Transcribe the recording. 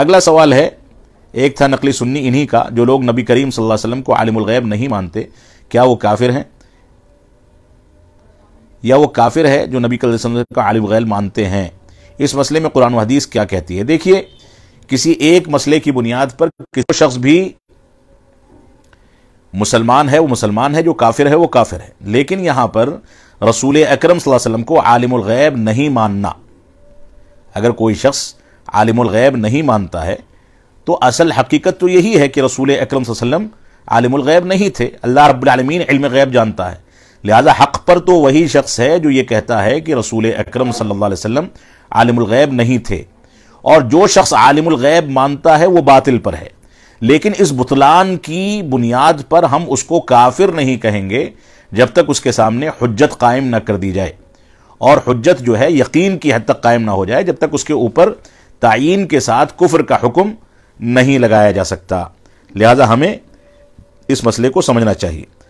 अगला सवाल है एक था नकली सुन्नी इन्हीं का जो लोग नबी करीम सल्लल्लाहु अलैहि वसल्लम को आलिमुल गैब नहीं मानते क्या वो काफिर हैं या वो काफिर है जो नबी वसल्लम आलिम गैब मानते हैं इस मसले में कुरान हदीस क्या कहती है देखिए किसी एक मसले की बुनियाद पर किसी शख्स भी मुसलमान है वो मुसलमान है जो काफिर है वो काफिर है लेकिन यहाँ पर रसूल अक्रम वसल्लम को आलिमुल गैब नहीं मानना अगर कोई शख्स आलिमग़ैब नहीं मानता है तो असल हकीकत तो यही है कि रसूल अक्रम वसम आलिमग़ैब नहीं थे अल्लाह रब्लमीन इल्म गैब जानता है लिहाजा हक पर तो वही शख्स है जो ये कहता है कि रसूल अक्रम सल्ला आलिमग़ैब नहीं थे और जो शख्स आलिमग़ैब मानता है वो बातिल पर है लेकिन इस बुतलान की बुनियाद पर हम उसको काफिर नहीं कहेंगे जब तक उसके सामने हजत कायम न कर दी जाए और हजत जो है यकीन की हद तक कायम ना हो जाए जब तक उसके ऊपर तयन के साथ कुफर का हुक्म नहीं लगाया जा सकता लिहाजा हमें इस मसले को समझना चाहिए